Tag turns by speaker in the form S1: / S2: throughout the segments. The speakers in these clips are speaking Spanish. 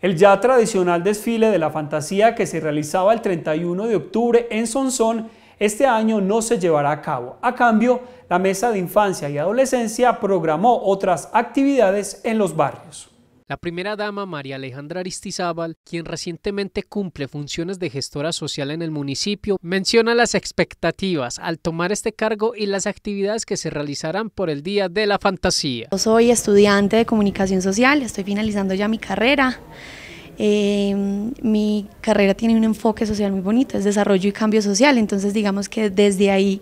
S1: El ya tradicional desfile de la fantasía que se realizaba el 31 de octubre en Sonsón este año no se llevará a cabo. A cambio, la Mesa de Infancia y Adolescencia programó otras actividades en los barrios.
S2: La primera dama, María Alejandra Aristizábal, quien recientemente cumple funciones de gestora social en el municipio, menciona las expectativas al tomar este cargo y las actividades que se realizarán por el Día de la Fantasía.
S1: soy estudiante de comunicación social, estoy finalizando ya mi carrera. Eh, mi carrera tiene un enfoque social muy bonito, es desarrollo y cambio social, entonces digamos que desde ahí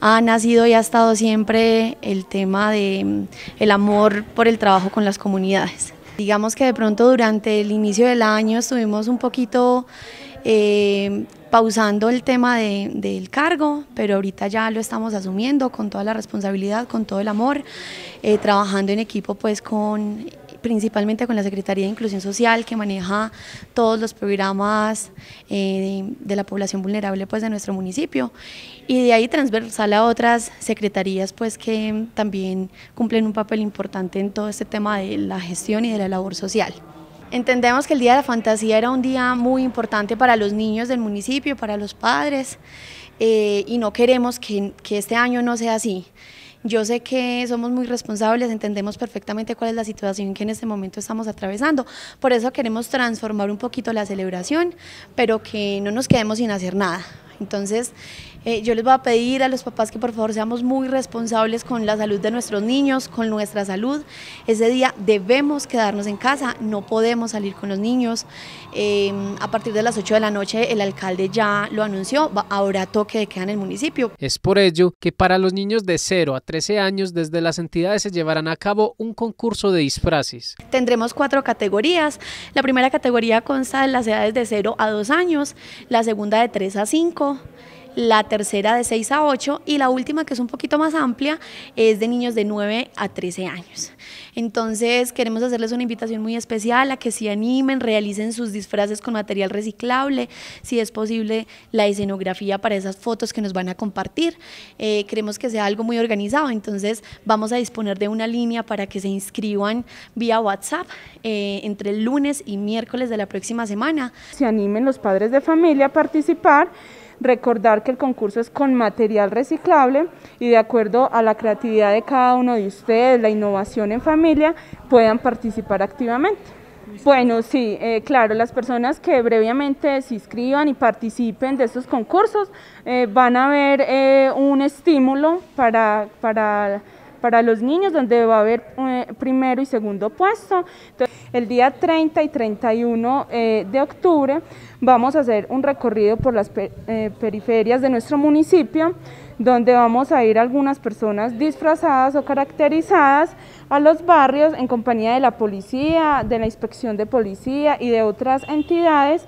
S1: ha nacido y ha estado siempre el tema de mm, amor por el trabajo con las comunidades. Digamos que de pronto durante el inicio del año estuvimos un poquito eh, pausando el tema del cargo, pero ahorita ya lo estamos asumiendo con toda la responsabilidad, con todo el amor, eh, trabajando en equipo pues con principalmente con la Secretaría de Inclusión Social, que maneja todos los programas eh, de la población vulnerable pues, de nuestro municipio, y de ahí transversal a otras secretarías pues, que también cumplen un papel importante en todo este tema de la gestión y de la labor social. Entendemos que el Día de la Fantasía era un día muy importante para los niños del municipio, para los padres, eh, y no queremos que, que este año no sea así. Yo sé que somos muy responsables, entendemos perfectamente cuál es la situación que en este momento estamos atravesando. Por eso queremos transformar un poquito la celebración, pero que no nos quedemos sin hacer nada. Entonces, eh, yo les voy a pedir a los papás que por favor seamos muy responsables con la salud de nuestros niños, con nuestra salud. Ese día debemos quedarnos en casa, no podemos salir con los niños. Eh, a partir de las 8 de la noche el alcalde ya lo anunció, ahora toque de queda en el municipio.
S2: Es por ello que para los niños de 0 a 13 años desde las entidades se llevarán a cabo un concurso de disfraces.
S1: Tendremos cuatro categorías. La primera categoría consta de las edades de 0 a 2 años, la segunda de 3 a 5, la tercera de 6 a 8 y la última que es un poquito más amplia es de niños de 9 a 13 años. Entonces queremos hacerles una invitación muy especial a que se animen, realicen sus disfraces con material reciclable, si es posible la escenografía para esas fotos que nos van a compartir. Eh, queremos que sea algo muy organizado, entonces vamos a disponer de una línea para que se inscriban vía WhatsApp eh, entre el lunes
S3: y miércoles de la próxima semana. Se animen los padres de familia a participar. Recordar que el concurso es con material reciclable y de acuerdo a la creatividad de cada uno de ustedes, la innovación en familia, puedan participar activamente. Bueno, sí, eh, claro, las personas que brevemente se inscriban y participen de estos concursos eh, van a ver eh, un estímulo para, para para los niños, donde va a haber eh, primero y segundo puesto. el día 30 y 31 eh, de octubre vamos a hacer un recorrido por las eh, periferias de nuestro municipio donde vamos a ir algunas personas disfrazadas o caracterizadas a los barrios en compañía de la policía, de la inspección de policía y de otras entidades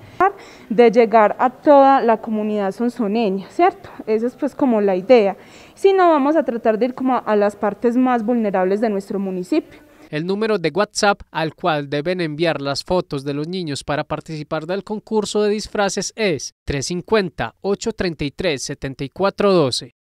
S3: de llegar a toda la comunidad sonsoneña, ¿cierto? Esa es pues como la idea. Si no, vamos a tratar de ir como a las partes más vulnerables de nuestro municipio.
S2: El número de WhatsApp al cual deben enviar las fotos de los niños para participar del concurso de disfraces es 350-833-7412.